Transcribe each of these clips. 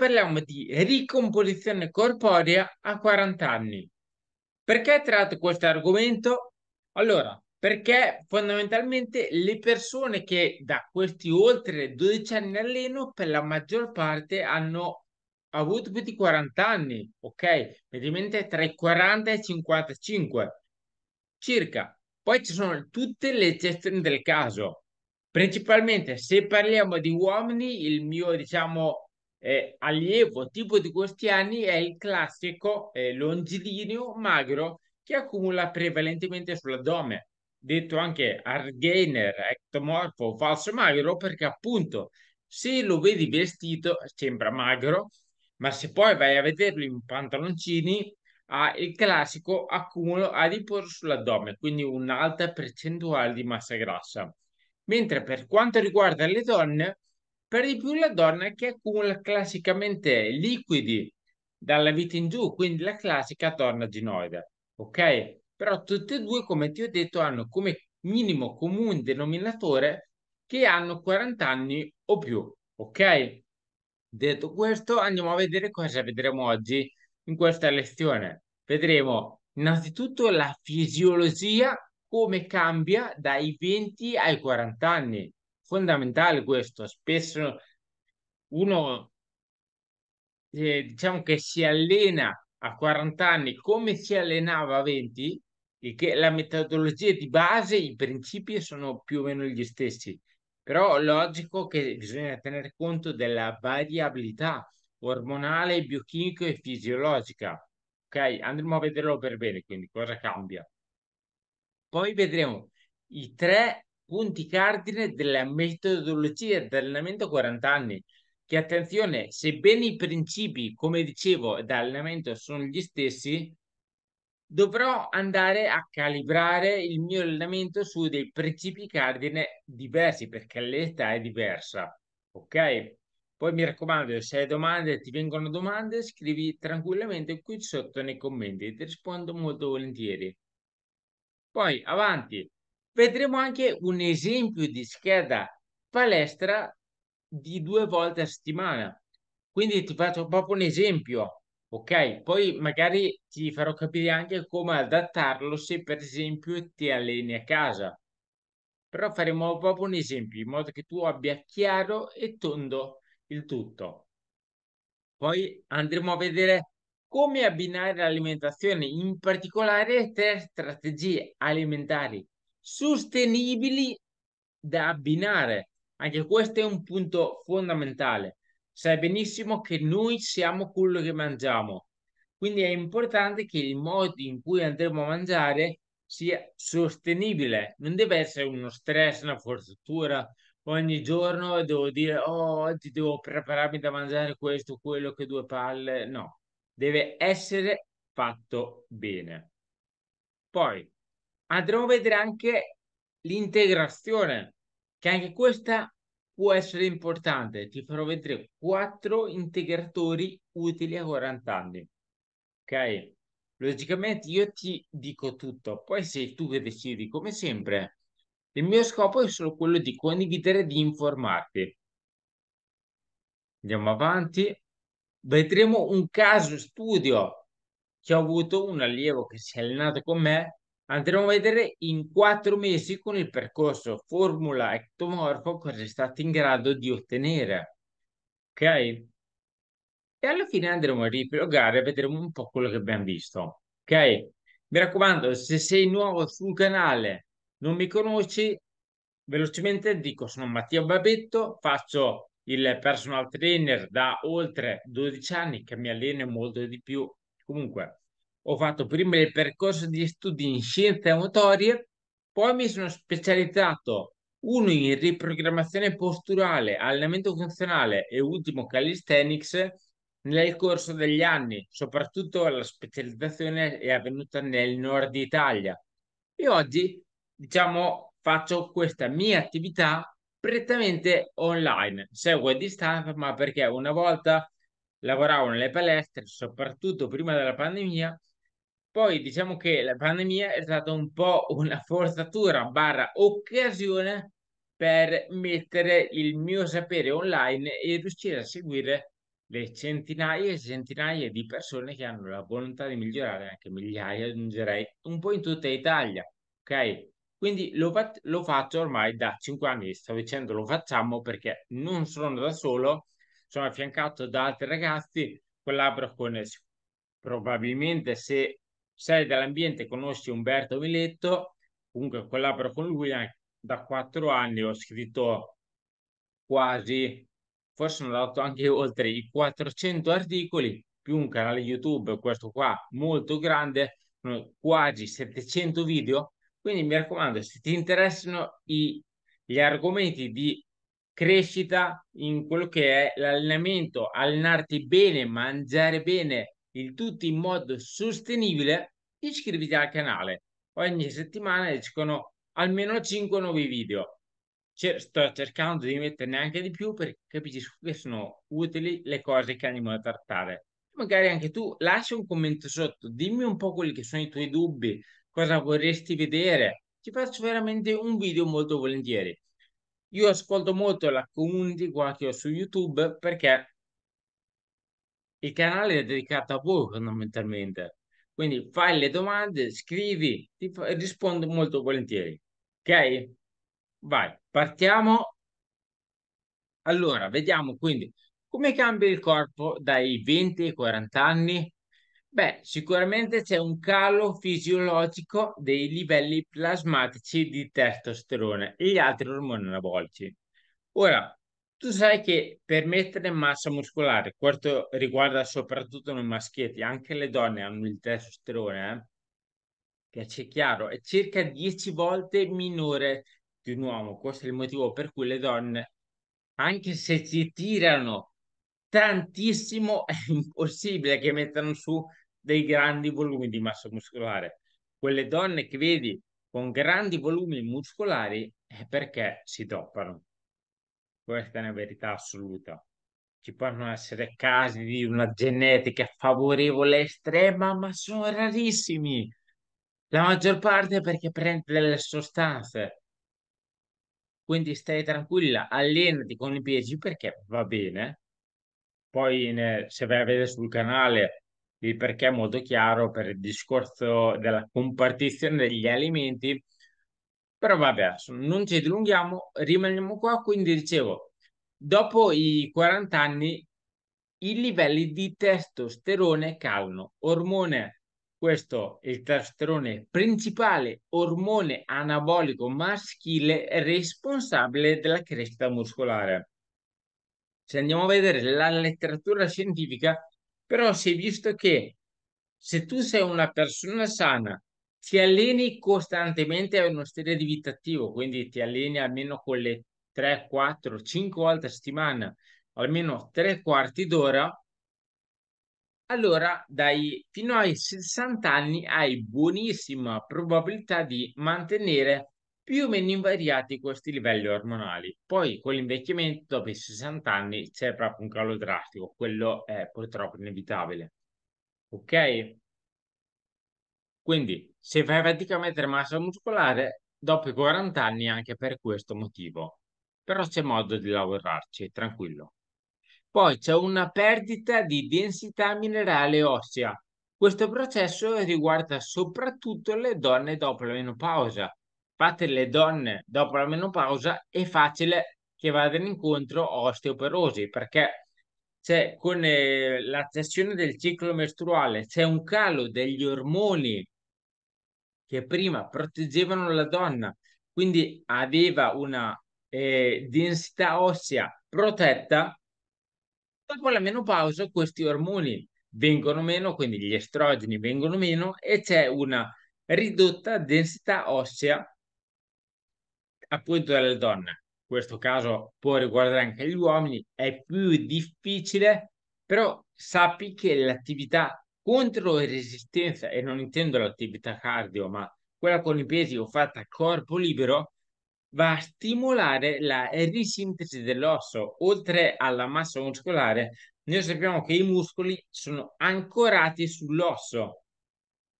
parliamo di ricomposizione corporea a 40 anni. Perché tratto questo argomento? Allora, perché fondamentalmente le persone che da questi oltre 12 anni alleno per la maggior parte hanno avuto più di 40 anni, ok? Mediamente tra i 40 e i 55 circa. Poi ci sono tutte le eccezioni del caso. Principalmente se parliamo di uomini, il mio diciamo eh, allievo tipo di questi anni è il classico eh, longilineo magro che accumula prevalentemente sull'addome, detto anche argainer, ectomorfo, falso magro, perché appunto se lo vedi vestito sembra magro, ma se poi vai a vederlo in pantaloncini ha il classico accumulo adiposo sull'addome, quindi un'alta percentuale di massa grassa. Mentre per quanto riguarda le donne, per di più la donna che accumula classicamente liquidi dalla vita in giù, quindi la classica donna ginoide, ok? Però tutte e due, come ti ho detto, hanno come minimo comune denominatore che hanno 40 anni o più, ok? Detto questo, andiamo a vedere cosa vedremo oggi in questa lezione. Vedremo innanzitutto la fisiologia, come cambia dai 20 ai 40 anni fondamentale questo, spesso uno eh, diciamo che si allena a 40 anni come si allenava a 20 e che la metodologia di base, i principi sono più o meno gli stessi, però logico che bisogna tenere conto della variabilità ormonale, biochimica e fisiologica. Ok, andremo a vederlo per bene, quindi cosa cambia. Poi vedremo i tre punti cardine della metodologia di allenamento 40 anni. Che attenzione, sebbene i principi, come dicevo, da allenamento sono gli stessi, dovrò andare a calibrare il mio allenamento su dei principi cardine diversi perché l'età è diversa. Ok? Poi mi raccomando, se hai domande, ti vengono domande, scrivi tranquillamente qui sotto nei commenti, ti rispondo molto volentieri. Poi avanti. Vedremo anche un esempio di scheda palestra di due volte a settimana. Quindi ti faccio proprio un esempio, ok? Poi magari ti farò capire anche come adattarlo se per esempio ti alleni a casa. Però faremo proprio un esempio in modo che tu abbia chiaro e tondo il tutto. Poi andremo a vedere come abbinare l'alimentazione, in particolare tre strategie alimentari sostenibili da abbinare. Anche questo è un punto fondamentale. Sai benissimo che noi siamo quello che mangiamo, quindi è importante che il modo in cui andremo a mangiare sia sostenibile, non deve essere uno stress, una forzatura. Ogni giorno devo dire, oh, oggi devo prepararmi da mangiare questo, quello, che due palle. No, deve essere fatto bene. Poi, andremo a vedere anche l'integrazione, che anche questa può essere importante. Ti farò vedere quattro integratori utili a 40 anni. Ok? Logicamente io ti dico tutto, poi sei tu che decidi, come sempre. Il mio scopo è solo quello di condividere e di informarti. Andiamo avanti. Vedremo un caso studio che ho avuto un allievo che si è allenato con me Andremo a vedere in quattro mesi con il percorso formula ectomorfo cosa è stato in grado di ottenere. Ok? E alla fine andremo a riepilogare e vedremo un po' quello che abbiamo visto. Ok? Mi raccomando, se sei nuovo sul canale, non mi conosci, velocemente dico sono Mattia Babetto, faccio il personal trainer da oltre 12 anni che mi alleno molto di più. Comunque, ho fatto prima il percorso di studi in scienze motorie, poi mi sono specializzato uno in riprogrammazione posturale, allenamento funzionale e ultimo calisthenics nel corso degli anni, soprattutto la specializzazione è avvenuta nel nord Italia. E oggi, diciamo, faccio questa mia attività prettamente online, seguo a distanza, ma perché una volta lavoravo nelle palestre, soprattutto prima della pandemia, poi diciamo che la pandemia è stata un po' una forzatura barra occasione per mettere il mio sapere online e riuscire a seguire le centinaia e centinaia di persone che hanno la volontà di migliorare, anche migliaia, aggiungerei, un po' in tutta Italia. Ok? Quindi lo, fa- lo faccio ormai da cinque anni, sto dicendo lo facciamo perché non sono da solo, sono affiancato da altri ragazzi, collaboro con eh, probabilmente se sei dell'ambiente, conosci Umberto Miletto, comunque collaboro con lui da quattro anni, ho scritto quasi, forse non ho dato anche oltre i 400 articoli, più un canale YouTube, questo qua molto grande, quasi 700 video, quindi mi raccomando, se ti interessano i, gli argomenti di crescita in quello che è l'allenamento, allenarti bene, mangiare bene, il tutto in modo sostenibile, iscriviti al canale. Ogni settimana escono almeno 5 nuovi video. Cer- sto cercando di metterne anche di più perché capisco che sono utili le cose che andiamo a trattare. Magari anche tu lascia un commento sotto, dimmi un po' quelli che sono i tuoi dubbi, cosa vorresti vedere. Ti faccio veramente un video molto volentieri. Io ascolto molto la community qua che ho su YouTube perché il canale è dedicato a voi fondamentalmente. Quindi fai le domande, scrivi, ti fa, rispondo molto volentieri. Ok? Vai, partiamo. Allora, vediamo quindi come cambia il corpo dai 20 ai 40 anni. Beh, sicuramente c'è un calo fisiologico dei livelli plasmatici di testosterone e gli altri ormoni anabolici. Ora, tu sai che per mettere massa muscolare, questo riguarda soprattutto noi maschietti, anche le donne hanno il testosterone, eh? che chiaro, è circa 10 volte minore di un uomo. Questo è il motivo per cui le donne, anche se si tirano tantissimo, è impossibile che mettano su dei grandi volumi di massa muscolare. Quelle donne che vedi con grandi volumi muscolari è eh, perché si dopano. Questa è una verità assoluta. Ci possono essere casi di una genetica favorevole estrema, ma sono rarissimi. La maggior parte è perché prende delle sostanze. Quindi stai tranquilla, allenati con i piedi perché va bene. Poi ne, se vai a vedere sul canale il perché è molto chiaro per il discorso della compartizione degli alimenti, però vabbè, adesso non ci dilunghiamo, rimaniamo qua. Quindi dicevo, dopo i 40 anni i livelli di testosterone calano, ormone, questo è il testosterone principale, ormone anabolico maschile responsabile della crescita muscolare. Se andiamo a vedere la letteratura scientifica, però si è visto che se tu sei una persona sana ti alleni costantemente a uno stile di vita attivo, quindi ti alleni almeno con le 3, 4, 5 volte a settimana, almeno tre quarti d'ora, allora dai fino ai 60 anni hai buonissima probabilità di mantenere più o meno invariati questi livelli ormonali. Poi con l'invecchiamento dopo i 60 anni c'è proprio un calo drastico, quello è purtroppo inevitabile. Ok? Quindi, se vai a mettere massa muscolare, dopo i 40 anni anche per questo motivo. Però c'è modo di lavorarci, tranquillo. Poi c'è una perdita di densità minerale ossea. Questo processo riguarda soprattutto le donne dopo la menopausa. Fate le donne dopo la menopausa è facile che vadano incontro a osteoporosi perché c'è con eh, la cessione del ciclo mestruale c'è un calo degli ormoni che prima proteggevano la donna, quindi aveva una eh, densità ossea protetta, dopo la menopausa questi ormoni vengono meno, quindi gli estrogeni vengono meno e c'è una ridotta densità ossea appunto delle donne. In questo caso può riguardare anche gli uomini, è più difficile, però sappi che l'attività contro e resistenza, e non intendo l'attività cardio, ma quella con i pesi o fatta a corpo libero, va a stimolare la risintesi dell'osso. Oltre alla massa muscolare, noi sappiamo che i muscoli sono ancorati sull'osso,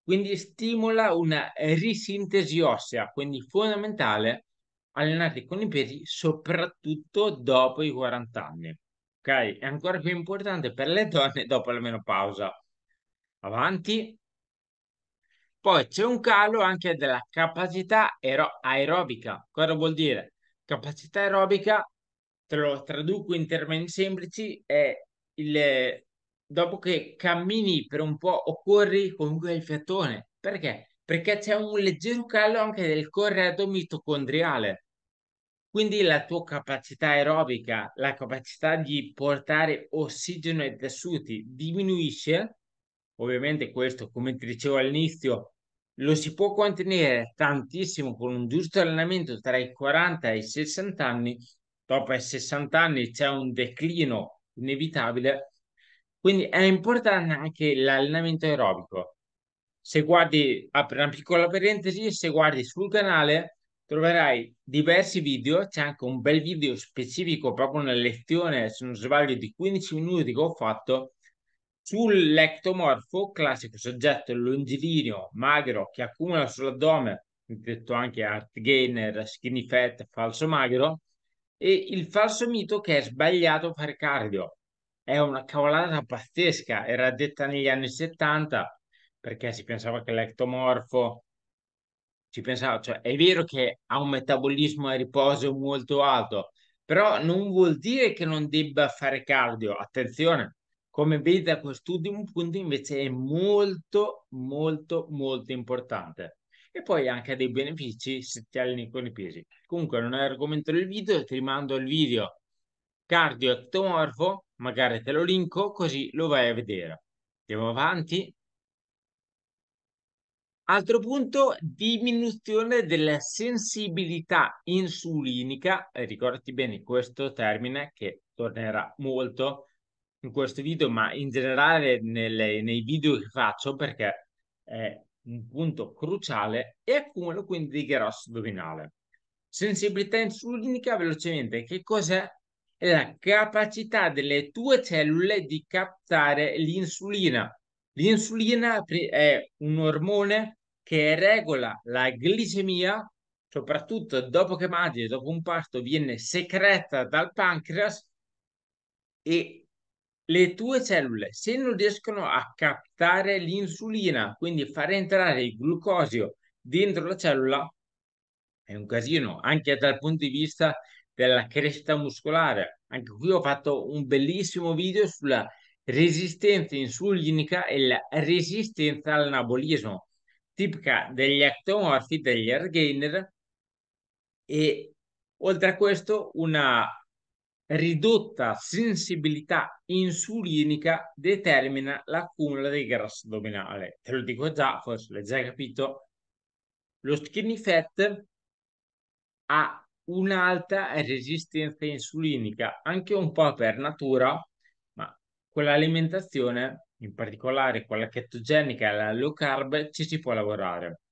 quindi stimola una risintesi ossea, quindi fondamentale allenarti con i pesi soprattutto dopo i 40 anni. Ok? È ancora più importante per le donne dopo la menopausa avanti. Poi c'è un calo anche della capacità aer aerobica. Cosa vuol dire? Capacità aerobica, te lo traduco in termini semplici, è il, dopo che cammini per un po' o corri comunque il fiatone. Perché? Perché c'è un leggero calo anche del corredo mitocondriale. Quindi la tua capacità aerobica, la capacità di portare ossigeno ai tessuti diminuisce Ovviamente questo, come ti dicevo all'inizio, lo si può contenere tantissimo con un giusto allenamento tra i 40 e i 60 anni. Dopo i 60 anni c'è un declino inevitabile, quindi è importante anche l'allenamento aerobico. Se guardi, apri una piccola parentesi, se guardi sul canale troverai diversi video, c'è anche un bel video specifico proprio una lezione, se non sbaglio, di 15 minuti che ho fatto Sull'ectomorfo, classico soggetto longilineo, magro, che accumula sull'addome, detto anche art gainer, skinny fat, falso magro, e il falso mito che è sbagliato fare cardio. È una cavolata pazzesca, era detta negli anni 70 perché si pensava che l'ectomorfo ci pensava, cioè è vero che ha un metabolismo a riposo molto alto, però non vuol dire che non debba fare cardio. Attenzione, come vedi da questo punto invece è molto, molto, molto importante. E poi anche dei benefici se ti alleni con i pesi. Comunque non è argomento del video, ti rimando al video cardio ectomorfo, magari te lo linko così lo vai a vedere. Andiamo avanti. Altro punto, diminuzione della sensibilità insulinica, ricordati bene questo termine che tornerà molto in questo video, ma in generale nelle, nei video che faccio perché è un punto cruciale e accumulo quindi di grasso addominale. Sensibilità insulinica velocemente, che cos'è? È la capacità delle tue cellule di captare l'insulina. L'insulina è un ormone che regola la glicemia, soprattutto dopo che mangi, dopo un parto, viene secreta dal pancreas e le tue cellule, se non riescono a captare l'insulina, quindi fare entrare il glucosio dentro la cellula, è un casino, anche dal punto di vista della crescita muscolare. Anche qui ho fatto un bellissimo video sulla resistenza insulinica e la resistenza all'anabolismo, tipica degli ectomorfi, degli air gainer, e oltre a questo una ridotta sensibilità insulinica determina l'accumulo di grasso addominale. Te lo dico già, forse l'hai già capito. Lo skinny fat ha un'alta resistenza insulinica, anche un po' per natura, ma con l'alimentazione, in particolare con la chetogenica e la low carb, ci si può lavorare.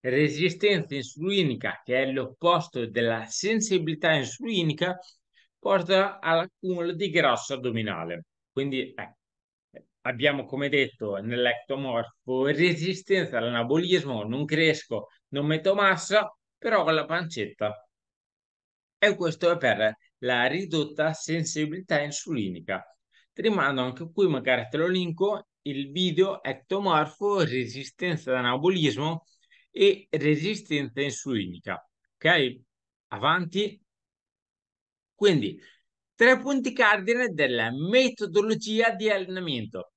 Resistenza insulinica, che è l'opposto della sensibilità insulinica, porta all'accumulo di grasso addominale. Quindi eh, abbiamo, come detto, nell'ectomorfo resistenza all'anabolismo, non cresco, non metto massa, però con la pancetta. E questo è per la ridotta sensibilità insulinica. Ti rimando anche qui, magari te lo linko, il video ectomorfo resistenza all'anabolismo e resistenza insulinica. Ok? Avanti quindi, tre punti cardine della metodologia di allenamento.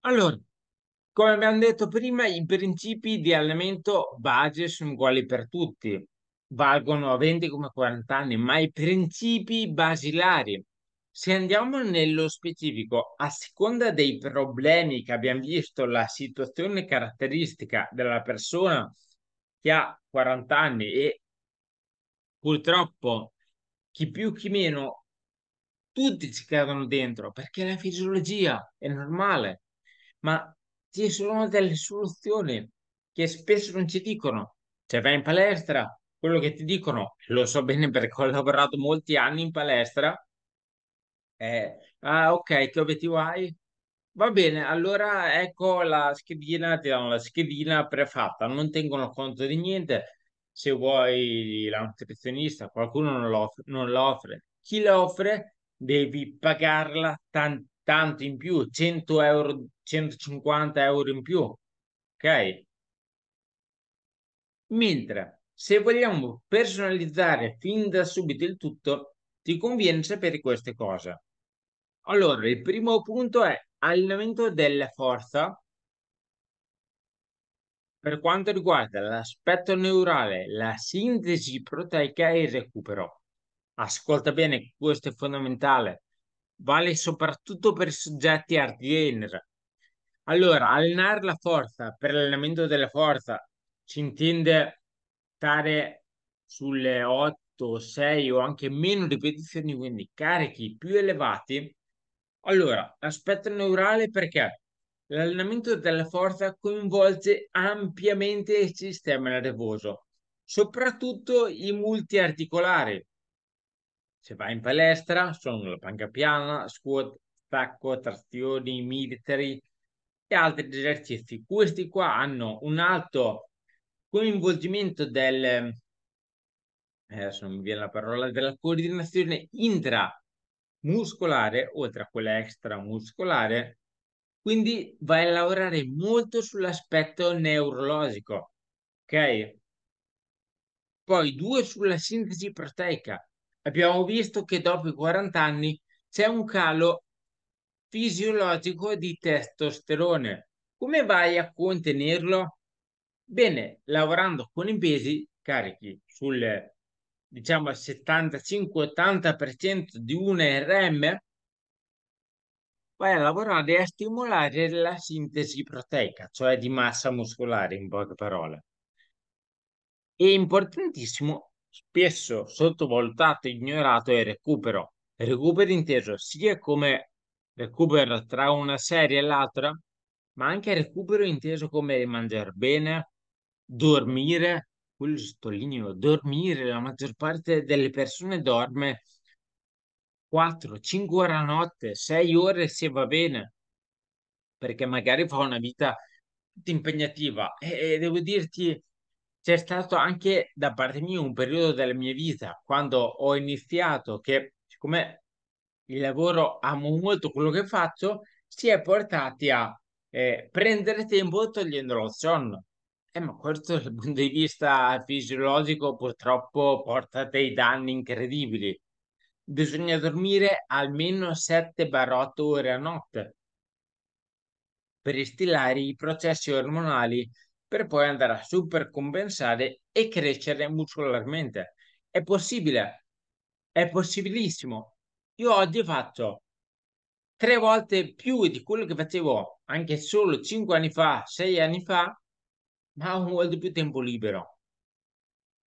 Allora, come abbiamo detto prima, i principi di allenamento base sono uguali per tutti, valgono a 20 come 40 anni, ma i principi basilari, se andiamo nello specifico, a seconda dei problemi che abbiamo visto, la situazione caratteristica della persona che ha 40 anni e purtroppo chi più chi meno, tutti ci cadono dentro perché è la fisiologia, è normale, ma ci sono delle soluzioni che spesso non ci dicono. Se cioè, vai in palestra, quello che ti dicono, lo so bene perché ho lavorato molti anni in palestra, è, ah ok, che obiettivo hai? Va bene, allora ecco la schedina, ti danno la schedina prefatta, non tengono conto di niente, se vuoi la nutrizionista, qualcuno non, l'offre, non la offre. Chi la offre devi pagarla tan- tanto in più, 100 euro, 150 euro in più, ok? Mentre se vogliamo personalizzare fin da subito il tutto, ti conviene sapere queste cose. Allora, il primo punto è allenamento della forza per quanto riguarda l'aspetto neurale, la sintesi proteica e il recupero. Ascolta bene, questo è fondamentale. Vale soprattutto per soggetti hardgainer. Allora, allenare la forza per l'allenamento della forza ci intende stare sulle 8, 6 o anche meno ripetizioni, quindi carichi più elevati. Allora, aspetto neurale perché? l'allenamento della forza coinvolge ampiamente il sistema nervoso, soprattutto i multiarticolari. Se vai in palestra, sono la panca piana, squat, tacco, trazioni, military e altri esercizi. Questi qua hanno un alto coinvolgimento del eh, adesso non mi viene la parola della coordinazione intramuscolare oltre a quella extramuscolare quindi vai a lavorare molto sull'aspetto neurologico, ok? Poi due sulla sintesi proteica. Abbiamo visto che dopo i 40 anni c'è un calo fisiologico di testosterone. Come vai a contenerlo? Bene, lavorando con i pesi carichi sul diciamo 75-80% di un RM vai a lavorare a stimolare la sintesi proteica, cioè di massa muscolare, in poche parole. E importantissimo, spesso sottovalutato e ignorato, il recupero. Il recupero inteso sia come recupero tra una serie e l'altra, ma anche il recupero inteso come mangiare bene, dormire, quello sottolineo, dormire, la maggior parte delle persone dorme 4, 5 ore a notte, 6 ore se va bene, perché magari fa una vita impegnativa e, e devo dirti c'è stato anche da parte mia un periodo della mia vita quando ho iniziato che siccome il lavoro amo molto quello che faccio si è portati a eh, prendere tempo togliendo lo sonno eh, ma questo dal punto di vista fisiologico purtroppo porta dei danni incredibili bisogna dormire almeno 7-8 ore a notte per instillare i processi ormonali per poi andare a supercompensare e crescere muscolarmente. È possibile, è possibilissimo. Io oggi faccio tre volte più di quello che facevo anche solo 5 anni fa, 6 anni fa, ma ho molto più tempo libero.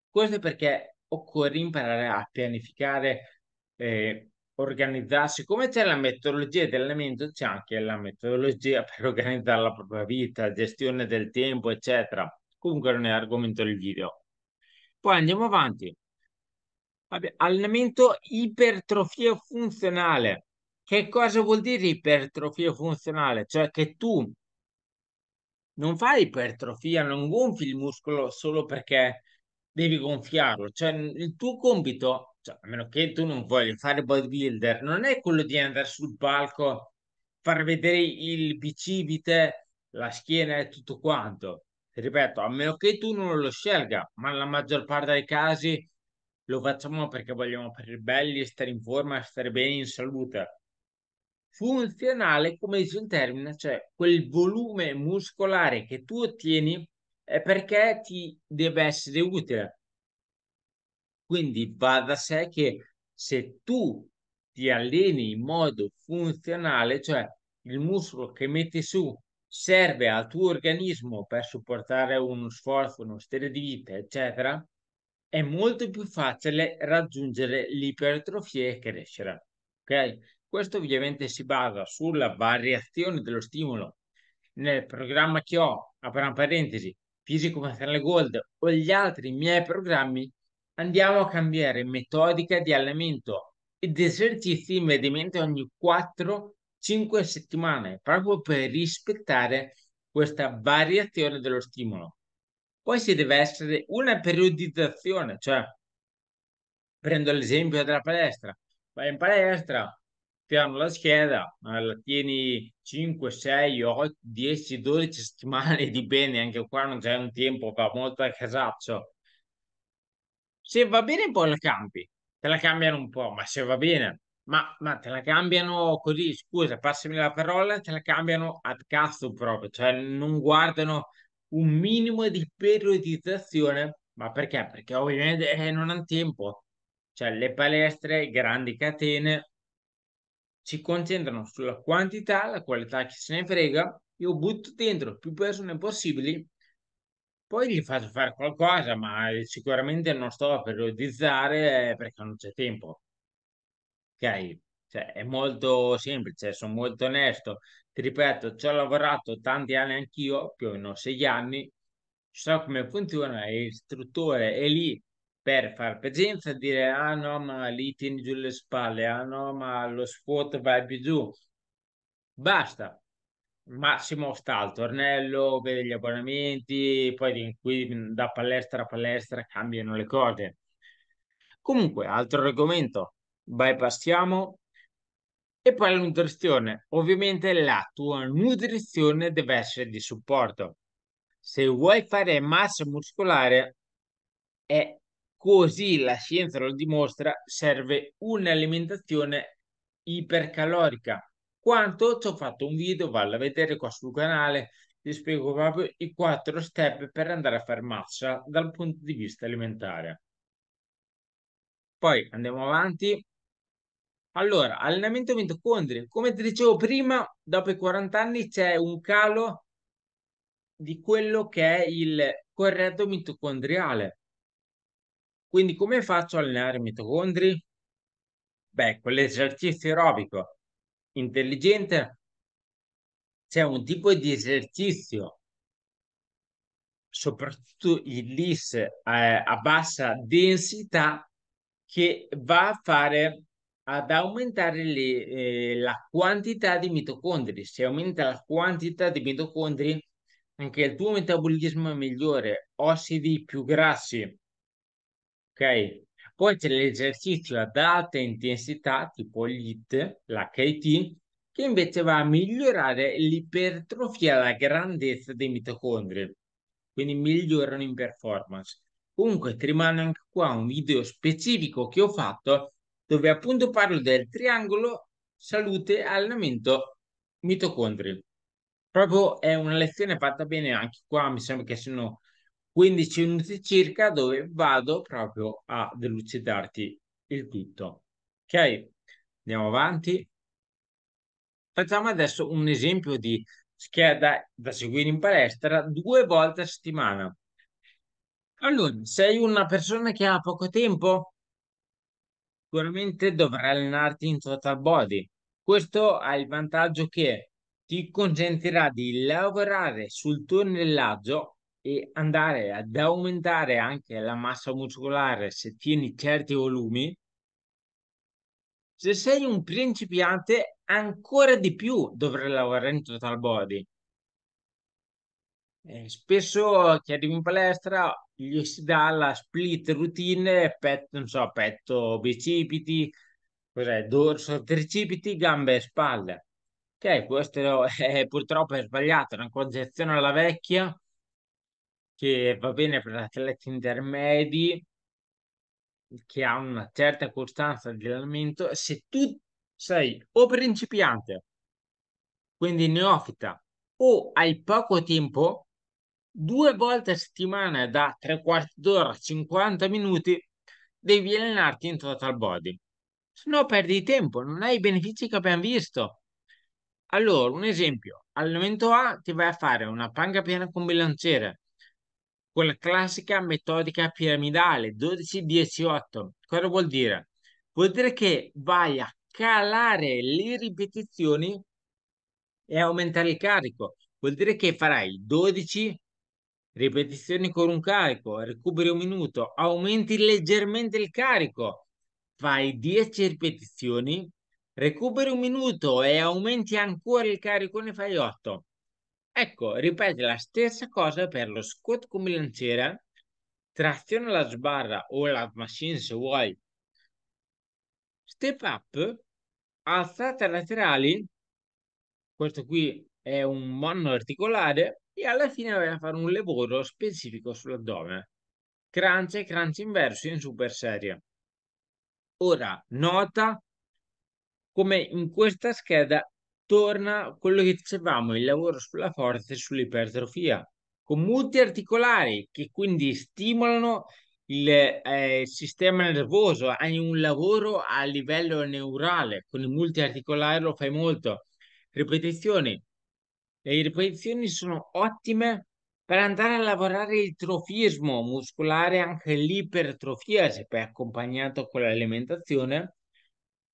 Questo perché occorre imparare a pianificare eh, organizzare, siccome c'è la metodologia dell'allenamento, c'è anche la metodologia per organizzare la propria vita, gestione del tempo, eccetera. Comunque non è argomento del video. Poi andiamo avanti. Allenamento ipertrofia funzionale. Che cosa vuol dire ipertrofia funzionale? Cioè che tu non fai ipertrofia, non gonfi il muscolo solo perché devi gonfiarlo. Cioè il tuo compito cioè, a meno che tu non voglia fare bodybuilder, non è quello di andare sul palco, far vedere il bicipite, la schiena e tutto quanto. Ripeto, a meno che tu non lo scelga, ma nella maggior parte dei casi lo facciamo perché vogliamo apparire belli, stare in forma, stare bene in salute. Funzionale, come dice il termine, cioè quel volume muscolare che tu ottieni è perché ti deve essere utile. Quindi va da sé che se tu ti alleni in modo funzionale, cioè il muscolo che metti su serve al tuo organismo per supportare uno sforzo, uno stile di vita, eccetera, è molto più facile raggiungere l'ipertrofia e crescere. Ok? Questo ovviamente si basa sulla variazione dello stimolo. Nel programma che ho, apriamo parentesi, Fisico Materiale Gold o gli altri miei programmi, andiamo a cambiare metodica di allenamento ed esercizi mediamente ogni 4-5 settimane, proprio per rispettare questa variazione dello stimolo. Poi ci deve essere una periodizzazione, cioè prendo l'esempio della palestra, vai in palestra, piano la scheda, la tieni 5, 6, 8, 10, 12 settimane, dipende, anche qua non c'è un tempo, fa molto a casaccio se va bene poi la campi, te la cambiano un po', ma se va bene, ma, ma te la cambiano così, scusa, passami la parola, te la cambiano ad cazzo proprio, cioè non guardano un minimo di periodizzazione, ma perché? Perché ovviamente eh, non hanno tempo, cioè le palestre, grandi catene, si concentrano sulla quantità, la qualità che se ne frega, io butto dentro più persone possibili poi gli faccio fare qualcosa, ma sicuramente non sto a periodizzare eh, perché non c'è tempo. Ok? Cioè, è molto semplice, sono molto onesto. Ti ripeto, ci ho lavorato tanti anni anch'io, più o meno sei anni. So come funziona e l'istruttore è lì per far presenza e dire ah no, ma lì tieni giù le spalle, ah no, ma lo squat vai più giù. Basta, Massimo sta al tornello, vede gli abbonamenti, poi qui da palestra a palestra cambiano le cose. Comunque, altro argomento, bypassiamo e poi la nutrizione. Ovviamente la tua nutrizione deve essere di supporto. Se vuoi fare massa muscolare, è così la scienza lo dimostra, serve un'alimentazione ipercalorica quanto ci ho fatto un video, vado a vedere qua sul canale, vi spiego proprio i quattro step per andare a far massa dal punto di vista alimentare. Poi andiamo avanti. Allora, allenamento mitocondri. Come ti dicevo prima, dopo i 40 anni c'è un calo di quello che è il corretto mitocondriale. Quindi come faccio a allenare i mitocondri? Beh, con l'esercizio aerobico intelligente c'è un tipo di esercizio soprattutto il LIS eh, a bassa densità che va a fare ad aumentare le, eh, la quantità di mitocondri. Se aumenta la quantità di mitocondri, anche il tuo metabolismo è migliore, ossidi più grassi, ok? Poi c'è l'esercizio ad alta intensità, tipo LIT, l'HIT, che invece va a migliorare l'ipertrofia la grandezza dei mitocondri, quindi migliorano in performance. Comunque ti rimane anche qua un video specifico che ho fatto dove appunto parlo del triangolo salute allenamento mitocondri. Proprio è una lezione fatta bene anche qua, mi sembra che sono 15 minuti circa dove vado proprio a delucidarti il tutto. Ok, andiamo avanti. Facciamo adesso un esempio di scheda da seguire in palestra due volte a settimana. Allora, sei una persona che ha poco tempo? Sicuramente dovrai allenarti in total body. Questo ha il vantaggio che ti consentirà di lavorare sul tuo nellaggio e andare ad aumentare anche la massa muscolare se tieni certi volumi, se sei un principiante ancora di più dovrai lavorare in total body. Eh, spesso chi arriva in palestra gli si dà la split routine petto, non so, petto, bicipiti, cos'è, dorso, tricipiti, gambe e spalle. Ok, questo è, purtroppo è sbagliato, è una concezione alla vecchia che va bene per atleti intermedi, che ha una certa costanza di allenamento, se tu sei o principiante, quindi neofita, o hai poco tempo, due volte a settimana da tre quarti d'ora a 50 minuti, devi allenarti in total body. Se no perdi tempo, non hai i benefici che abbiamo visto. Allora, un esempio, allenamento A ti vai a fare una panca piena con bilanciere, con la classica metodica piramidale 12-10-8. Cosa vuol dire? Vuol dire che vai a calare le ripetizioni e aumentare il carico. Vuol dire che farai 12 ripetizioni con un carico, recuperi un minuto, aumenti leggermente il carico, fai 10 ripetizioni, recuperi un minuto e aumenti ancora il carico, ne fai 8. Ecco, ripete la stessa cosa per lo squat con bilanciera, trazione la sbarra o la machine se vuoi, step up, alzate laterali, questo qui è un mono articolare e alla fine vai a fare un lavoro specifico sull'addome. Crunch e crunch inverso in super serie. Ora, nota come in questa scheda torna quello che dicevamo, il lavoro sulla forza e sull'ipertrofia, con molti articolari che quindi stimolano il eh, sistema nervoso, hai un lavoro a livello neurale, con i multi articolari lo fai molto. Ripetizioni. Le ripetizioni sono ottime per andare a lavorare il trofismo muscolare, anche l'ipertrofia, se poi accompagnato con l'alimentazione,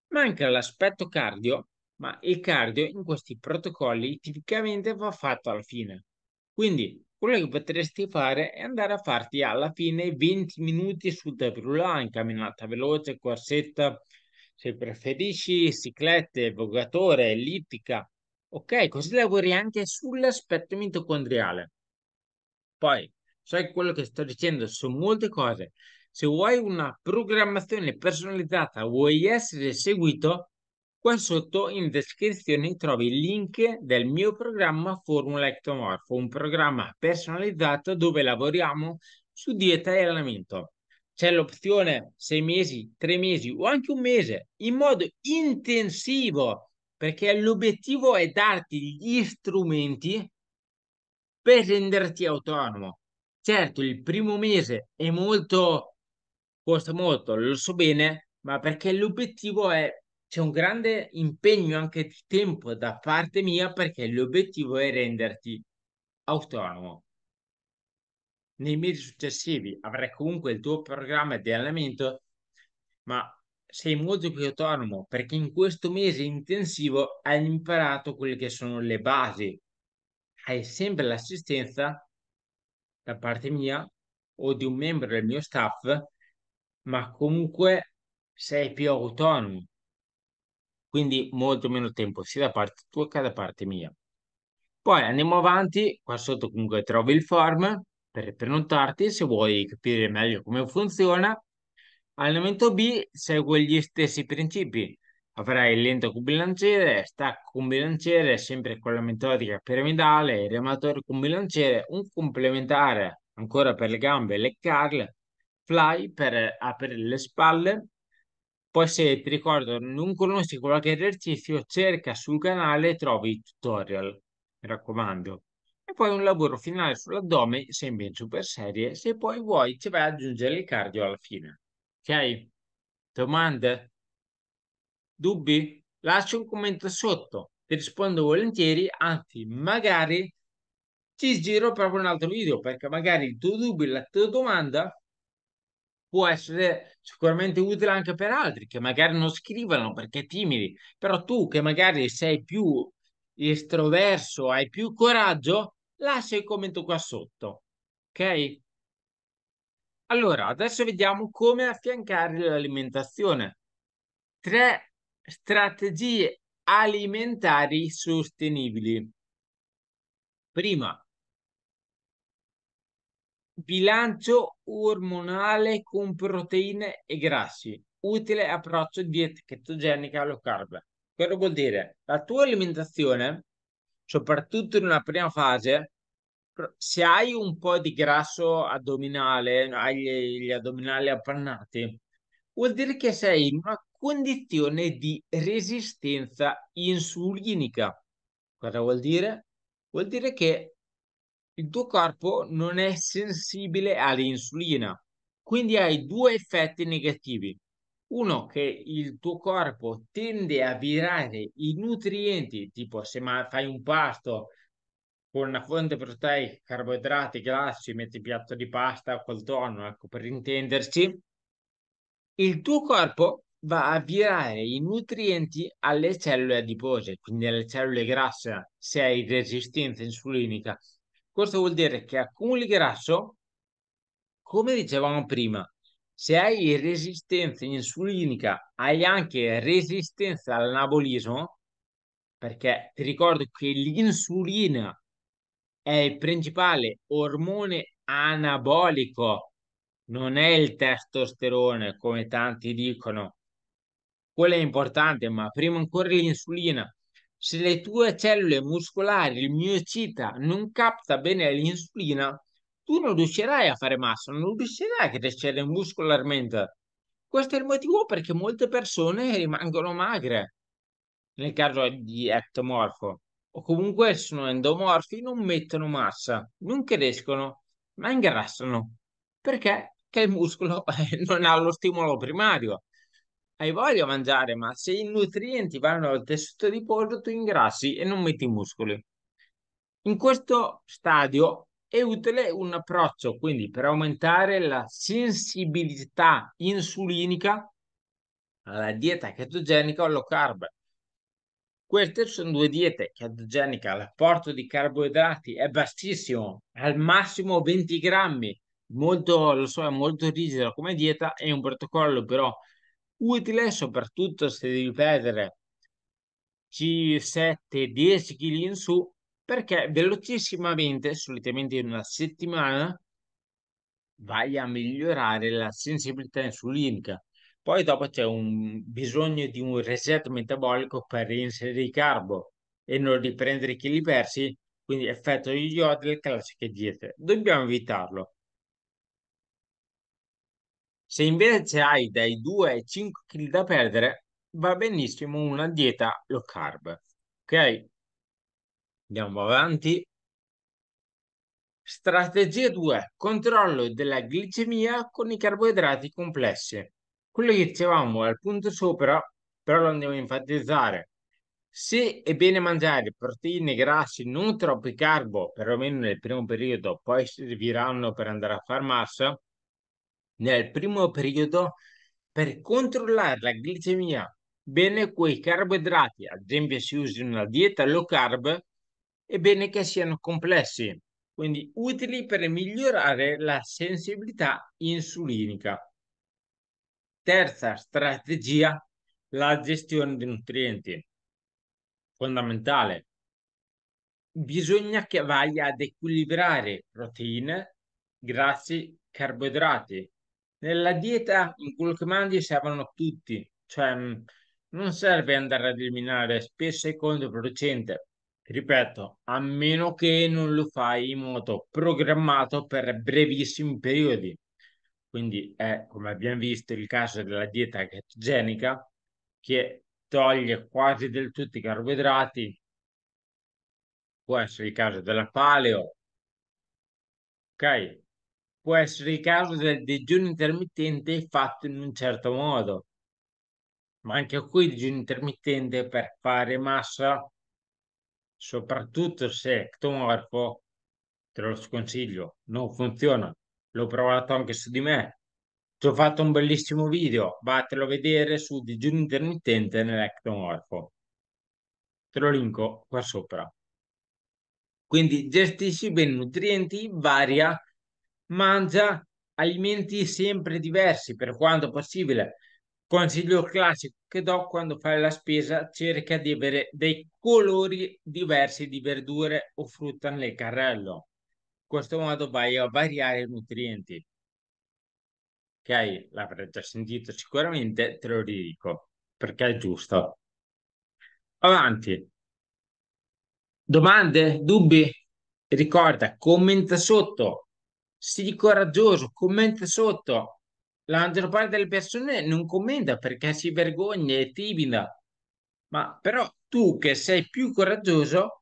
ma anche l'aspetto cardio ma il cardio in questi protocolli tipicamente va fatto alla fine. Quindi quello che potresti fare è andare a farti alla fine 20 minuti su tabellula in camminata veloce, corsetta, se preferisci ciclette, vogatore, ellittica. Ok, così lavori anche sull'aspetto mitocondriale. Poi, sai quello che sto dicendo su molte cose. Se vuoi una programmazione personalizzata, vuoi essere seguito, Qua sotto in descrizione trovi il link del mio programma Formula Ectomorfo, un programma personalizzato dove lavoriamo su dieta e allenamento. C'è l'opzione 6 mesi, 3 mesi o anche un mese in modo intensivo perché l'obiettivo è darti gli strumenti per renderti autonomo. Certo, il primo mese è molto, costa molto, lo so bene, ma perché l'obiettivo è c'è un grande impegno anche di tempo da parte mia perché l'obiettivo è renderti autonomo. Nei mesi successivi avrai comunque il tuo programma di allenamento, ma sei molto più autonomo perché in questo mese intensivo hai imparato quelle che sono le basi. Hai sempre l'assistenza da parte mia o di un membro del mio staff, ma comunque sei più autonomo quindi molto meno tempo sia da parte tua che da parte mia. Poi andiamo avanti, qua sotto comunque trovi il form per prenotarti se vuoi capire meglio come funziona. Allenamento B segue gli stessi principi, avrai il lento con bilanciere, stacco con bilanciere, sempre con la metodica piramidale, rematore con bilanciere, un complementare ancora per le gambe, le carle, fly per aprire ah, le spalle, poi se ti ricordo non conosci qualche esercizio, cerca sul canale e trovi i tutorial, mi raccomando. E poi un lavoro finale sull'addome, sempre in super serie, se poi vuoi ci vai ad aggiungere il cardio alla fine. Ok? Domande? Dubbi? Lascia un commento sotto, ti rispondo volentieri, anzi magari ti giro proprio un altro video perché magari il tuo dubbio, la tua domanda può essere sicuramente utile anche per altri che magari non scrivono perché timidi, però tu che magari sei più estroverso, hai più coraggio, lascia il commento qua sotto. Ok? Allora, adesso vediamo come affiancare l'alimentazione. Tre strategie alimentari sostenibili. Prima, bilancio ormonale con proteine e grassi, utile approccio dieta chetogenica low carb. Quello vuol dire la tua alimentazione, soprattutto in una prima fase, se hai un po' di grasso addominale, hai gli addominali appannati, vuol dire che sei in una condizione di resistenza insulinica. Cosa vuol dire? Vuol dire che il tuo corpo non è sensibile all'insulina, quindi hai due effetti negativi. Uno, che il tuo corpo tende a virare i nutrienti, tipo se fai un pasto con una fonte proteica, carboidrati, grassi, metti piatto di pasta col tonno, ecco per intenderci, il tuo corpo va a virare i nutrienti alle cellule adipose, quindi alle cellule grasse, se hai resistenza insulinica, questo vuol dire che accumuli grasso, come dicevamo prima, se hai resistenza insulinica, hai anche resistenza all'anabolismo, perché ti ricordo che l'insulina è il principale ormone anabolico, non è il testosterone come tanti dicono. Quello è importante, ma prima ancora l'insulina se le tue cellule muscolari, il miocita, non capta bene l'insulina, tu non riuscirai a fare massa, non riuscirai a crescere muscolarmente. Questo è il motivo perché molte persone rimangono magre, nel caso di ectomorfo, o comunque sono endomorfi, non mettono massa, non crescono, ma ingrassano, perché che il muscolo non ha lo stimolo primario hai voglia di mangiare, ma se i nutrienti vanno al tessuto di adiposo, tu ingrassi e non metti muscoli. In questo stadio è utile un approccio, quindi per aumentare la sensibilità insulinica alla dieta chetogenica o low carb. Queste sono due diete chetogenica, l'apporto di carboidrati è bassissimo, al massimo 20 grammi, molto, lo so, è molto rigida come dieta, è un protocollo però utile soprattutto se devi perdere 7-10 kg in su perché velocissimamente, solitamente in una settimana, vai a migliorare la sensibilità insulinica. Poi dopo c'è un bisogno di un reset metabolico per reinserire i carbo e non riprendere i chili persi, quindi effetto yo-yo delle classiche diete. Dobbiamo evitarlo. Se invece hai dai 2 ai 5 kg da perdere, va benissimo una dieta low carb. Ok? Andiamo avanti. Strategia 2. Controllo della glicemia con i carboidrati complessi. Quello che dicevamo al punto sopra, però lo andiamo a enfatizzare. Se è bene mangiare proteine, grassi, non troppi carbo, perlomeno nel primo periodo, poi serviranno per andare a far massa, nel primo periodo per controllare la glicemia. Bene quei carboidrati, ad esempio si usa una dieta low carb, e bene che siano complessi, quindi utili per migliorare la sensibilità insulinica. Terza strategia, la gestione dei nutrienti. Fondamentale. Bisogna che vai ad equilibrare proteine, grassi, carboidrati nella dieta in glucomandi servono tutti, cioè mm, non serve andare ad eliminare, spesso è controproducente. Ripeto, a meno che non lo fai in modo programmato per brevissimi periodi. Quindi è, come abbiamo visto, il caso della dieta chetogenica che toglie quasi del tutto i carboidrati. Può essere il caso della paleo. Ok? può essere il caso del digiuno intermittente fatto in un certo modo. Ma anche qui il digiuno intermittente per fare massa, soprattutto se è ectomorfo, te lo sconsiglio, non funziona. L'ho provato anche su di me. Ti ho fatto un bellissimo video, vatelo vedere su digiuno intermittente nell'ectomorfo. Te lo linko qua sopra. Quindi gestisci bene nutrienti, varia mangia alimenti sempre diversi per quanto possibile. Consiglio classico che do quando fai la spesa, cerca di avere dei colori diversi di verdure o frutta nel carrello. In questo modo vai a variare i nutrienti. Ok, l'avrete già sentito sicuramente, te lo ridico perché è giusto. Avanti. Domande? Dubbi? Ricorda, commenta sotto, sii coraggioso, commenta sotto. La maggior parte delle persone non commenta perché si vergogna, è timida. Ma però tu che sei più coraggioso,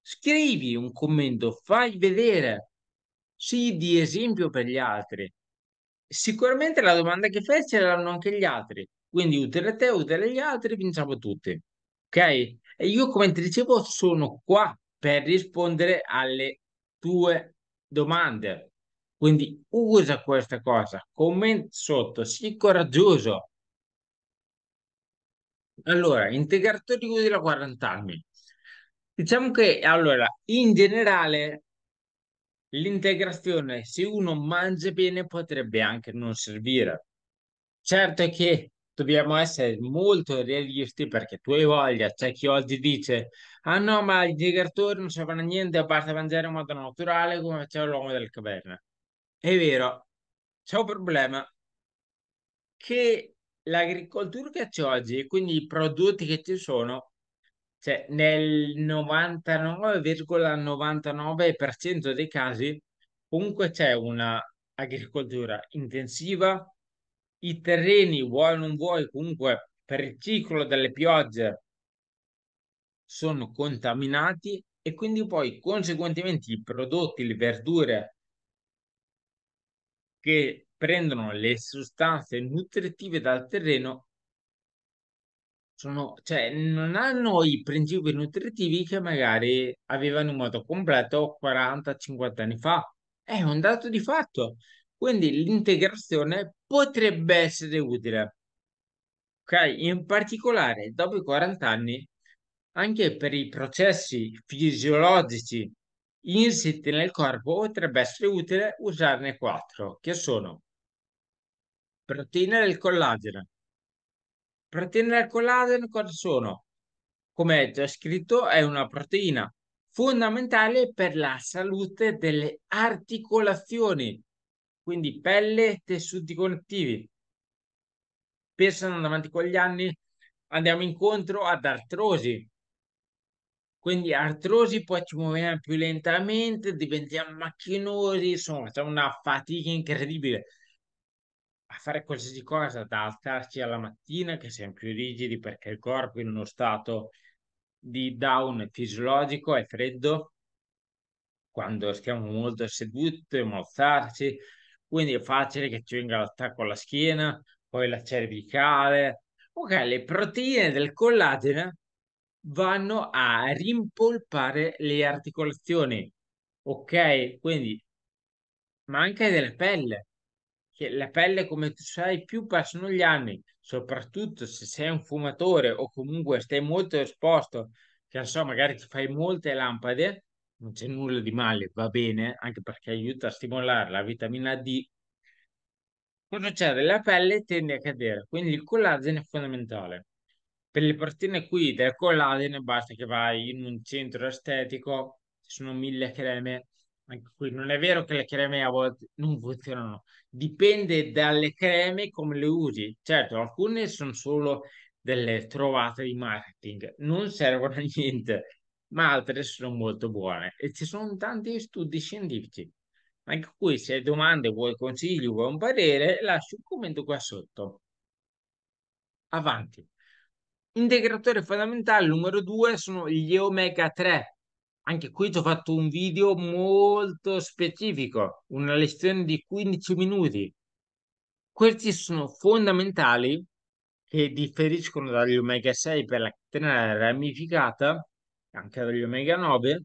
scrivi un commento, fai vedere, sii di esempio per gli altri. Sicuramente la domanda che fai ce l'hanno anche gli altri, quindi utile a te, utile agli altri, vinciamo tutti. Ok? E io, come ti dicevo, sono qua per rispondere alle tue domande. Quindi usa questa cosa, commenta sotto, sii coraggioso. Allora, integratori utili a 40 anni. Diciamo che, allora, in generale, l'integrazione, se uno mangia bene, potrebbe anche non servire. Certo è che dobbiamo essere molto realisti perché tu hai voglia, c'è chi oggi dice ah no ma gli integratori non servono a niente, a parte mangiare in modo naturale come faceva l'uomo della caverna. È vero, c'è un problema che l'agricoltura che c'è oggi, quindi i prodotti che ci sono, cioè nel 99,99% dei casi, comunque c'è una agricoltura intensiva, i terreni, vuoi o non vuoi, comunque per il ciclo delle piogge sono contaminati e quindi poi conseguentemente i prodotti, le verdure che prendono le sostanze nutritive dal terreno sono, cioè, non hanno i principi nutritivi che magari avevano in modo completo 40-50 anni fa. È un dato di fatto. Quindi l'integrazione potrebbe essere utile. Ok, in particolare dopo i 40 anni, anche per i processi fisiologici insetti nel corpo, potrebbe essere utile usarne quattro, che sono proteine del collagene. Proteine del collagene cosa sono? Come già scritto, è una proteina fondamentale per la salute delle articolazioni, quindi pelle e tessuti connettivi. Pensano davanti con gli anni, andiamo incontro ad artrosi, quindi artrosi, poi ci muoviamo più lentamente, diventiamo macchinosi, insomma, c'è una fatica incredibile a fare qualsiasi cosa, da alzarci alla mattina che siamo più rigidi perché il corpo in uno stato di down fisiologico è freddo, quando stiamo molto seduti, alzarci, quindi è facile che ci venga l'attacco alla schiena, poi la cervicale. Ok, le proteine del collagene vanno a rimpolpare le articolazioni. Ok, quindi, ma anche della pelle. Che la pelle, come tu sai, più passano gli anni, soprattutto se sei un fumatore o comunque stai molto esposto, che non so, magari ti fai molte lampade, non c'è nulla di male, va bene, anche perché aiuta a stimolare la vitamina D. Quando c'è della pelle tende a cadere, quindi il collagene è fondamentale. Per le partine qui del collagene basta che vai in un centro estetico, ci sono mille creme, anche qui non è vero che le creme a volte non funzionano, dipende dalle creme come le usi. Certo, alcune sono solo delle trovate di marketing, non servono a niente, ma altre sono molto buone e ci sono tanti studi scientifici. Anche qui, se hai domande, vuoi consigli, vuoi un parere, lasci un commento qua sotto. Avanti. Integratore fondamentale numero 2 sono gli omega 3. Anche qui ti ho fatto un video molto specifico, una lezione di 15 minuti. Questi sono fondamentali che differiscono dagli omega 6 per la catena ramificata, anche dagli omega 9,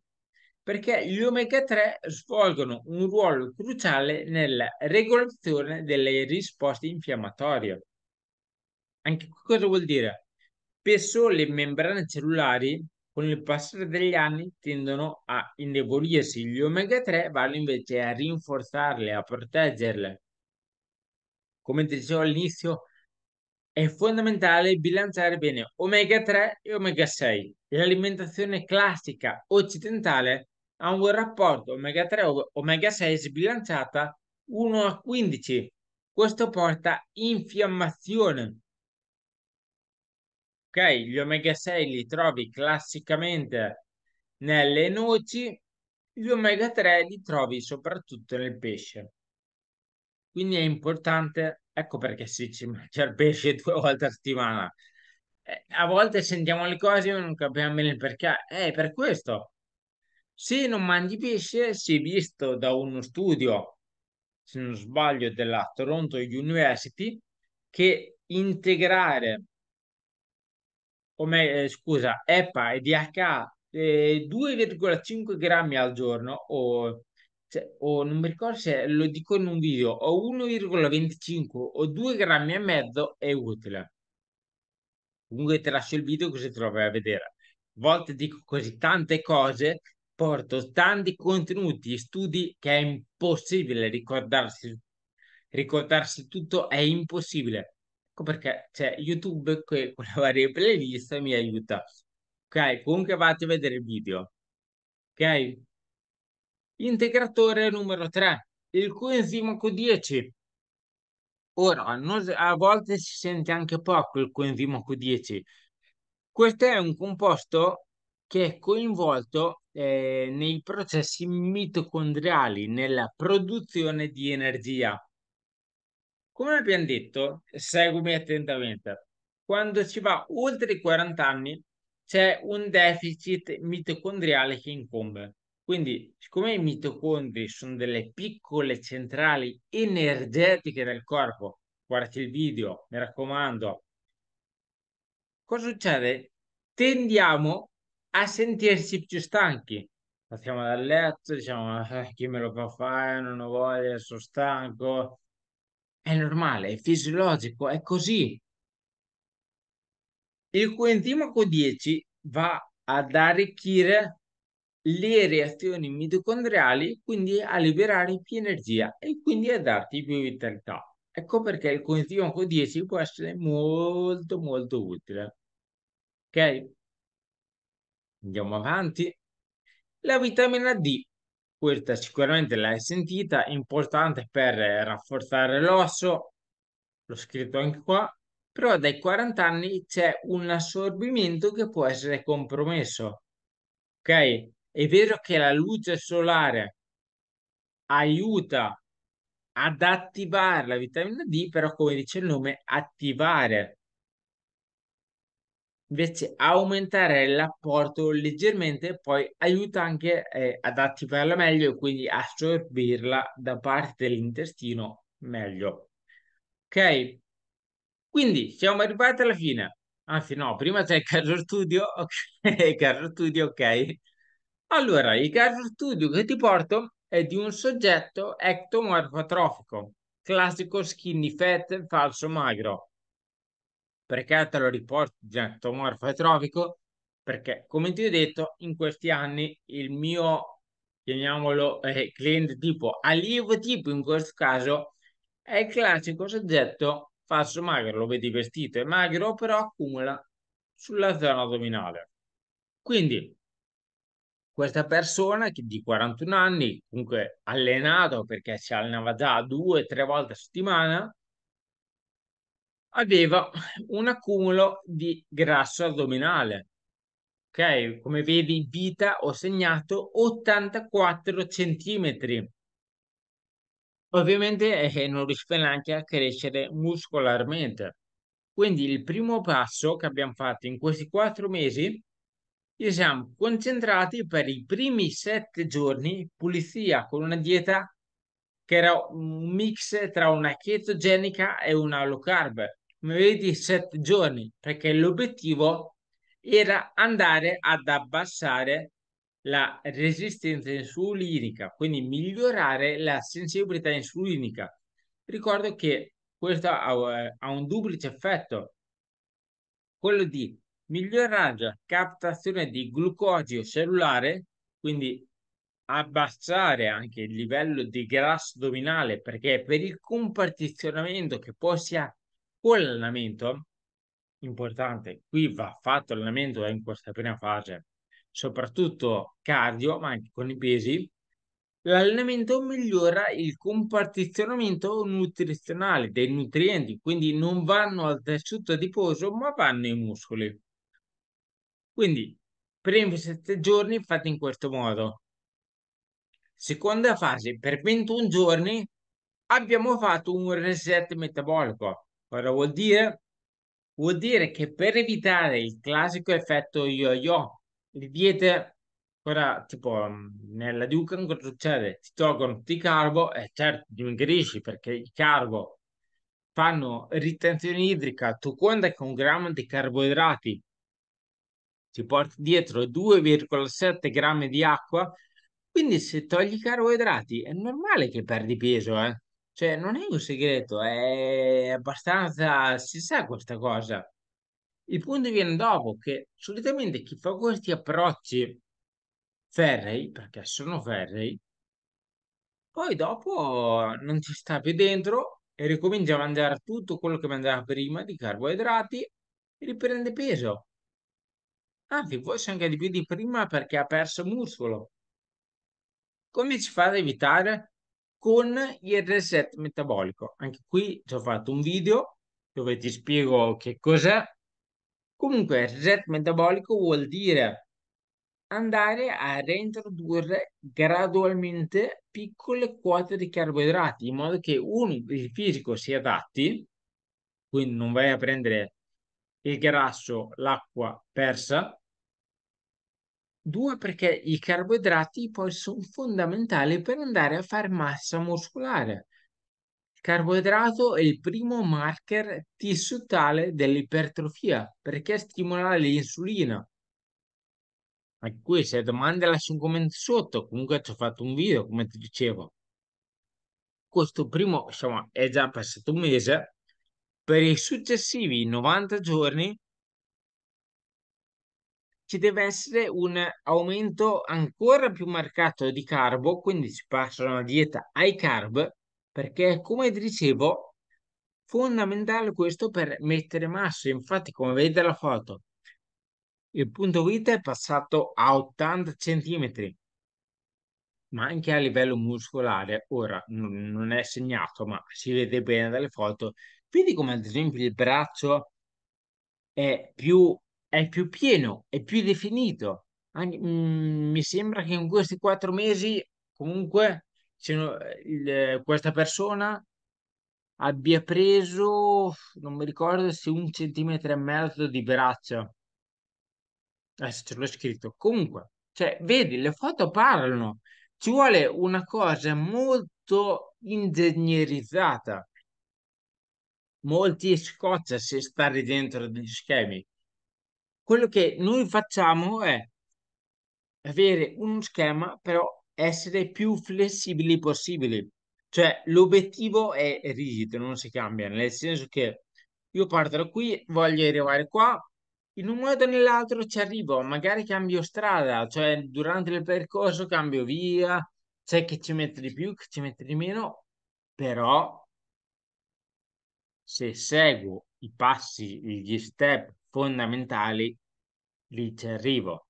perché gli omega 3 svolgono un ruolo cruciale nella regolazione delle risposte infiammatorie. Anche qui cosa vuol dire? Spesso le membrane cellulari con il passare degli anni tendono a indebolirsi, gli omega 3 vanno invece a rinforzarle, a proteggerle. Come dicevo all'inizio, è fondamentale bilanciare bene omega 3 e omega 6. L'alimentazione classica occidentale ha un rapporto omega 3 omega 6 sbilanciata 1 a 15. Questo porta infiammazione, Ok, gli omega 6 li trovi classicamente nelle noci, gli omega 3 li trovi soprattutto nel pesce. Quindi è importante, ecco perché si ci mangia il pesce due volte a settimana. Eh, a volte sentiamo le cose e non capiamo bene il perché. Eh, è per questo. Se non mangi pesce, si è visto da uno studio, se non sbaglio, della Toronto University, che integrare o me, eh, scusa, EPA e DHA eh, 2,5 grammi al giorno o, cioè, o, non mi ricordo se lo dico in un video o 1,25 o 2 grammi e mezzo è utile. Comunque te lascio il video così te lo vai a vedere. A volte dico così tante cose, porto tanti contenuti, e studi che è impossibile ricordarsi. Ricordarsi tutto è impossibile Ecco perché c'è cioè, YouTube que- con la varie playlist e mi aiuta. Ok, comunque vado a vedere il video. Ok? Integratore numero 3, il coenzima Q10. Ora, non, a volte si sente anche poco il coenzima Q10. Questo è un composto che è coinvolto eh, nei processi mitocondriali, nella produzione di energia. Come abbiamo detto, seguimi attentamente, quando si va oltre i 40 anni c'è un deficit mitocondriale che incombe. Quindi, siccome i mitocondri sono delle piccole centrali energetiche del corpo, guardate il video, mi raccomando, cosa succede? Tendiamo a sentirci più stanchi. Partiamo dal letto, diciamo, eh, chi me lo fa fare, non ho voglia, sono stanco, è normale, è fisiologico, è così. Il coenzima Q10 va ad arricchire le reazioni mitocondriali, quindi a liberare più energia e quindi a darti più vitalità. Ecco perché il coenzima Q10 può essere molto molto utile. Ok? Andiamo avanti. La vitamina D questa sicuramente l'hai sentita, è importante per eh, rafforzare l'osso, l'ho scritto anche qua, però dai 40 anni c'è un assorbimento che può essere compromesso. Ok? È vero che la luce solare aiuta ad attivare la vitamina D, però come dice il nome, attivare invece aumentare l'apporto leggermente poi aiuta anche eh, ad attivarla meglio e quindi assorbirla da parte dell'intestino meglio. Ok, quindi siamo arrivati alla fine. Anzi, no, prima c'è il caso studio. Ok, caso studio, ok. Allora, il caso studio che ti porto è di un soggetto ectomorfotrofico, classico skinny fat, falso magro perché te lo riporto cioè, già tomografo etrofico? Perché, come ti ho detto, in questi anni il mio, chiamiamolo, eh, cliente tipo, allievo tipo in questo caso, è il classico soggetto falso magro, lo vedi vestito è magro, però accumula sulla zona addominale. Quindi, questa persona di 41 anni, comunque allenato perché si allenava già due o tre volte a settimana, aveva un accumulo di grasso addominale. Ok, come vedi in vita ho segnato 84 centimetri. Ovviamente eh, non riusciva neanche a crescere muscolarmente. Quindi il primo passo che abbiamo fatto in questi quattro mesi, ci siamo concentrati per i primi sette giorni pulizia con una dieta che era un mix tra una chetogenica e una low carb vedi sette giorni, perché l'obiettivo era andare ad abbassare la resistenza insulinica, quindi migliorare la sensibilità insulinica. Ricordo che questo ha, ha un duplice effetto, quello di migliorare la captazione di glucosio cellulare, quindi abbassare anche il livello di grasso addominale, perché per il compartizionamento che poi si ha con l'allenamento, importante, qui va fatto l'allenamento in questa prima fase, soprattutto cardio, ma anche con i pesi, l'allenamento migliora il compartizionamento nutrizionale dei nutrienti, quindi non vanno al tessuto adiposo, ma vanno ai muscoli. Quindi, primi sette giorni fate in questo modo. Seconda fase, per 21 giorni abbiamo fatto un reset metabolico Cosa vuol dire? Vuol dire che per evitare il classico effetto yo-yo, le diete, ora tipo mm, nella Dukan cosa cioè, succede? Ti tolgono tutti i carbo e certo dimagrisci perché i carbo fanno ritenzione idrica, tu conta che un grammo di carboidrati ti porti dietro 2,7 grammi di acqua, quindi se togli i carboidrati è normale che perdi peso, eh? Cioè, non è un segreto, è abbastanza... si sa questa cosa. Il punto viene dopo che solitamente chi fa questi approcci ferrei, perché sono ferrei, poi dopo non ci sta più dentro e ricomincia a mangiare tutto quello che mangiava prima di carboidrati e riprende peso. Anzi, forse anche di più di prima perché ha perso muscolo. Come si fa ad evitare? con il reset metabolico. Anche qui ci ho fatto un video dove ti spiego che cos'è. Comunque, reset metabolico vuol dire andare a reintrodurre gradualmente piccole quote di carboidrati in modo che uno, il fisico si adatti, quindi non vai a prendere il grasso, l'acqua persa, Due, perché i carboidrati poi sono fondamentali per andare a fare massa muscolare. Il carboidrato è il primo marker tissutale dell'ipertrofia perché stimola l'insulina. Anche qui, se hai domande, lascia un commento sotto. Comunque, ci ho fatto un video, come ti dicevo. Questo primo, insomma, è già passato un mese. Per i successivi 90 giorni ci deve essere un aumento ancora più marcato di carbo, quindi si passa da una dieta ai carb, perché come dicevo, fondamentale questo per mettere massa. Infatti, come vedete la foto, il punto vita è passato a 80 cm, ma anche a livello muscolare. Ora non è segnato, ma si vede bene dalle foto. Vedi come ad esempio il braccio è più è più pieno, è più definito. Anche, mh, mm, mi sembra che in questi quattro mesi comunque il, questa persona abbia preso, non mi ricordo se un centimetro e mezzo di braccia. Adesso ce l'ho scritto. Comunque, cioè, vedi, le foto parlano. Ci vuole una cosa molto ingegnerizzata. Molti scoccia se stare dentro degli schemi. Quello che noi facciamo è avere uno schema, però essere più flessibili possibili. Cioè l'obiettivo è rigido, non si cambia, nel senso che io parto da qui, voglio arrivare qua, in un modo o nell'altro ci arrivo, magari cambio strada, cioè durante il percorso cambio via, c'è chi ci mette di più, chi ci mette di meno, però se seguo i passi, gli step fondamentali, lì ci arrivo.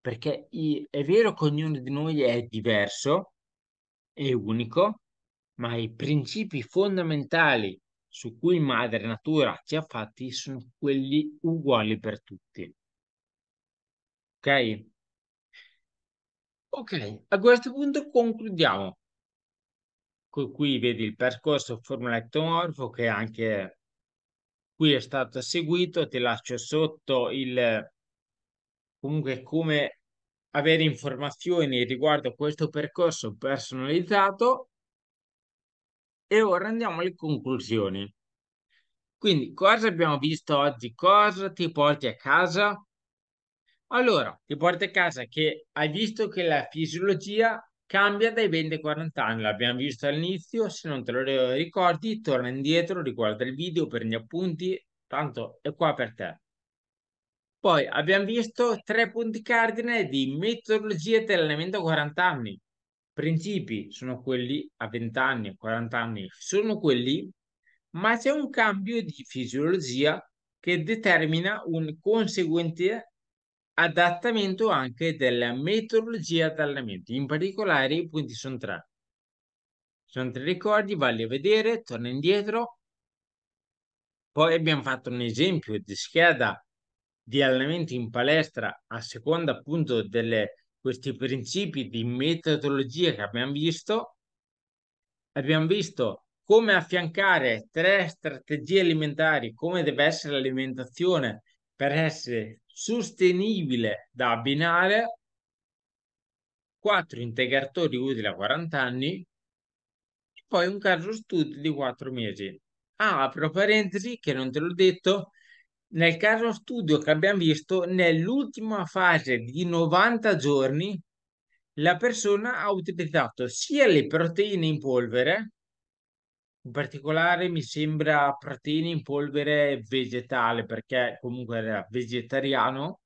Perché è vero che ognuno di noi è diverso, è unico, ma i principi fondamentali su cui madre natura ci ha fatti sono quelli uguali per tutti. Ok? Ok, a questo punto concludiamo. Qui vedi il percorso formula ectomorfo che anche qui è stato seguito, ti lascio sotto il comunque come avere informazioni riguardo questo percorso personalizzato e ora andiamo alle conclusioni. Quindi cosa abbiamo visto oggi? Cosa ti porti a casa? Allora, ti porti a casa che hai visto che la fisiologia Cambia dai 20 ai 40 anni, l'abbiamo visto all'inizio, se non te lo ricordi torna indietro, riguarda il video, prendi appunti, tanto è qua per te. Poi abbiamo visto tre punti cardine di metodologia dell'allenamento a 40 anni. Principi sono quelli a 20 anni, 40 anni, sono quelli, ma c'è un cambio di fisiologia che determina un conseguente adattamento anche della metodologia di allenamento. In particolare i punti sono tre. Sono tre ricordi, valli a vedere, torna indietro. Poi abbiamo fatto un esempio di scheda di allenamento in palestra a seconda appunto di questi principi di metodologia che abbiamo visto. Abbiamo visto come affiancare tre strategie alimentari, come deve essere l'alimentazione per essere sostenibile da abbinare, 4 integratori utili a 40 anni, poi un caso studio di 4 mesi. Ah, apro parentesi che non te l'ho detto, nel caso studio che abbiamo visto, nell'ultima fase di 90 giorni, la persona ha utilizzato sia le proteine in polvere, in particolare mi sembra proteine in polvere vegetale, perché comunque era vegetariano,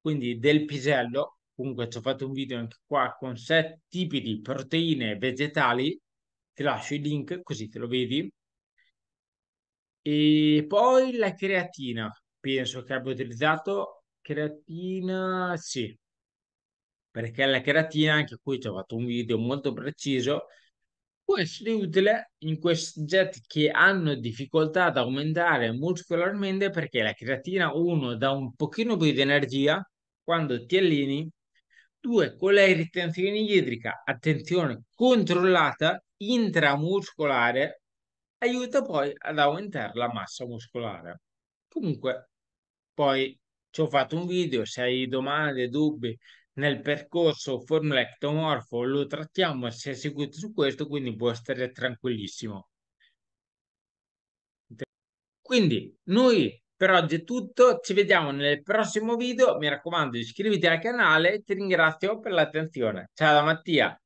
quindi del pisello. Comunque ci ho fatto un video anche qua con sette tipi di proteine vegetali. Ti lascio il link così te lo vedi. E poi la creatina, penso che abbia utilizzato creatina, sì, perché la creatina, anche qui ci ho fatto un video molto preciso, può essere utile in questi soggetti che hanno difficoltà ad aumentare muscolarmente perché la creatina 1 dà un pochino più di energia quando ti allini, 2 con la ritenzione idrica, attenzione controllata, intramuscolare, aiuta poi ad aumentare la massa muscolare. Comunque, poi ci ho fatto un video, se hai domande, dubbi nel percorso formula ectomorfo lo trattiamo e si è seguito su questo, quindi può stare tranquillissimo. Quindi noi per oggi è tutto, ci vediamo nel prossimo video, mi raccomando iscriviti al canale, e ti ringrazio per l'attenzione. Ciao da Mattia!